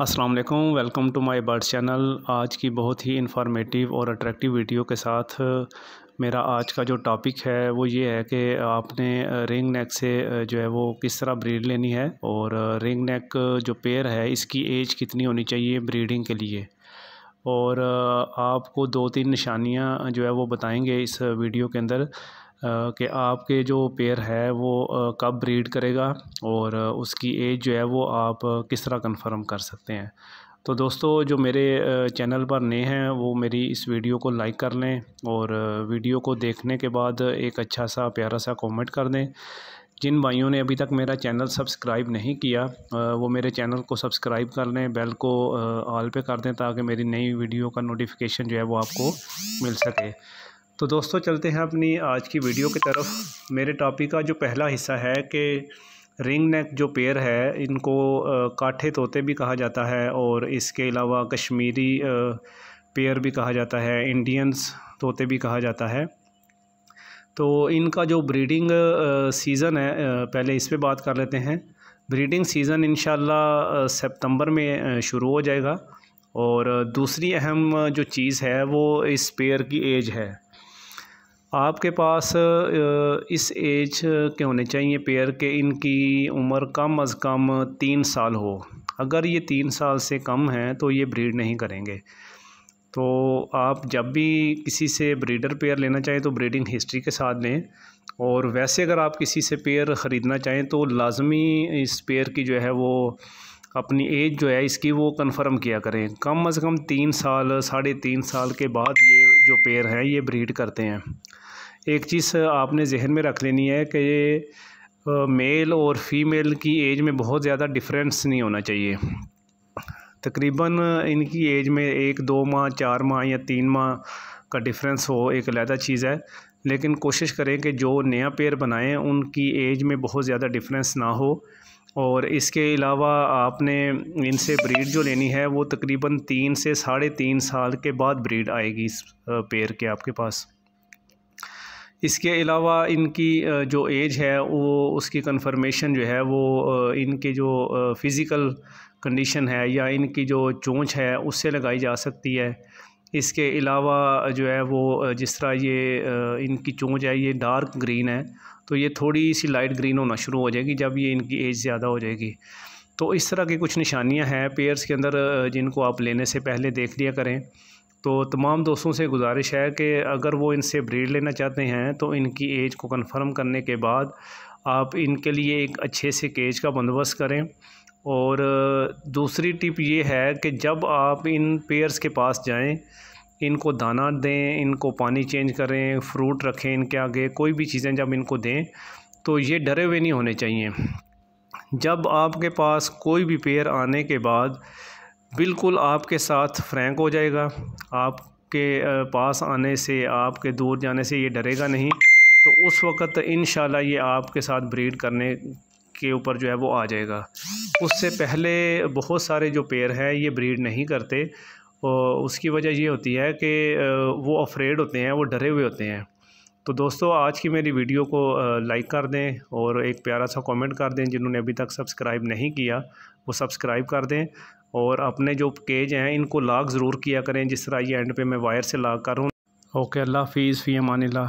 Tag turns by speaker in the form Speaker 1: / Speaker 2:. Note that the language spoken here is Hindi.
Speaker 1: अस्सलाम वालेकुम welcome to my bird channel आज की बहुत ही इन्फॉर्मेटिव और अट्रैक्टिव वीडियो के साथ मेरा आज का जो टॉपिक है वो ये है कि आपने रिंग नेक से जो है वो किस तरह ब्रीड लेनी है और रिंग नेक जो पेयर है इसकी एज कितनी होनी चाहिए ब्रीडिंग के लिए और आपको दो तीन निशानियाँ जो है वो बताएंगे इस वीडियो के अंदर कि आपके जो पेयर है वो कब ब्रीड करेगा और उसकी एज जो है वो आप किस तरह कंफर्म कर सकते हैं तो दोस्तों जो मेरे चैनल पर नए हैं वो मेरी इस वीडियो को लाइक कर लें और वीडियो को देखने के बाद एक अच्छा सा प्यारा सा कमेंट कर दें जिन भाइयों ने अभी तक मेरा चैनल सब्सक्राइब नहीं किया वो मेरे चैनल को सब्सक्राइब कर लें बेल को ऑल पे कर दें ताकि मेरी नई वीडियो का नोटिफिकेशन जो है वो आपको मिल सके तो दोस्तों चलते हैं अपनी आज की वीडियो की तरफ मेरे टॉपिक का जो पहला हिस्सा है कि रिंग नेक जो पेड़ है इनको काठे तोते भी कहा जाता है और इसके अलावा कश्मीरी पेयर भी कहा जाता है इंडियंस तोते भी कहा जाता है तो इनका जो ब्रीडिंग सीज़न है पहले इस पर बात कर लेते हैं ब्रीडिंग सीज़न इन सितंबर में शुरू हो जाएगा और दूसरी अहम जो चीज़ है वो इस पेयर की एज है आपके पास इस एज के होने चाहिए पेयर के इनकी उम्र कम अज़ कम तीन साल हो अगर ये तीन साल से कम हैं तो ये ब्रीड नहीं करेंगे तो आप जब भी किसी से ब्रीडर पेयर लेना चाहें तो ब्रीडिंग हिस्ट्री के साथ लें और वैसे अगर आप किसी से पेयर ख़रीदना चाहें तो लाजमी इस पेयर की जो है वो अपनी एज जो है इसकी वो कंफर्म किया करें कम अज़ कम तीन साल साढ़े तीन साल के बाद ये जो पेयर हैं ये ब्रीड करते हैं एक चीज़ आपने जहन में रख लेनी है कि ये मेल और फीमेल की एज में बहुत ज़्यादा डिफरेंस नहीं होना चाहिए तकरीबन इनकी एज में एक दो माह चार माह या तीन माह का डिफरेंस हो एक अलहदा चीज़ है लेकिन कोशिश करें कि जो नया पेड़ बनाएं उनकी एज में बहुत ज़्यादा डिफरेंस ना हो और इसके अलावा आपने इनसे ब्रीड जो लेनी है वो तकरीबन तीन से साढ़े तीन साल के बाद ब्रीड आएगी इस पेड़ के आपके पास इसके अलावा इनकी जो एज है वो उसकी कंफर्मेशन जो है वो इनके जो फ़िज़िकल कंडीशन है या इनकी जो चोंच है उससे लगाई जा सकती है इसके अलावा जो है वो जिस तरह ये इनकी चोंच है ये डार्क ग्रीन है तो ये थोड़ी सी लाइट ग्रीन होना शुरू हो जाएगी जब ये इनकी एज ज़्यादा हो जाएगी तो इस तरह की कुछ निशानियाँ हैं पेयर्स के अंदर जिनको आप लेने से पहले देख लिया करें तो तमाम दोस्तों से गुजारिश है कि अगर वो इनसे ब्रीड लेना चाहते हैं तो इनकी एज को कंफर्म करने के बाद आप इनके लिए एक अच्छे से केज का बंदोबस्त करें और दूसरी टिप ये है कि जब आप इन पेयर्स के पास जाएं इनको दाना दें इनको पानी चेंज करें फ्रूट रखें इनके आगे कोई भी चीज़ें जब इनको दें तो ये डरे हुए नहीं होने चाहिए जब आपके पास कोई भी पेयर आने के बाद बिल्कुल आपके साथ फ्रैंक हो जाएगा आपके पास आने से आपके दूर जाने से ये डरेगा नहीं तो उस वक़्त इन ये आपके साथ ब्रीड करने के ऊपर जो है वो आ जाएगा उससे पहले बहुत सारे जो पेड़ हैं ये ब्रीड नहीं करते और उसकी वजह ये होती है कि वो अफ्रेड होते हैं वो डरे हुए होते हैं तो दोस्तों आज की मेरी वीडियो को लाइक कर दें और एक प्यारा सा कमेंट कर दें जिन्होंने अभी तक सब्सक्राइब नहीं किया वो सब्सक्राइब कर दें और अपने जो केज हैं इनको लाग ज़रूर किया करें जिस तरह ये एंड पे मैं वायर से लाक कर हूँ ओके अल्लाह हाफिज़ फ़ी अमान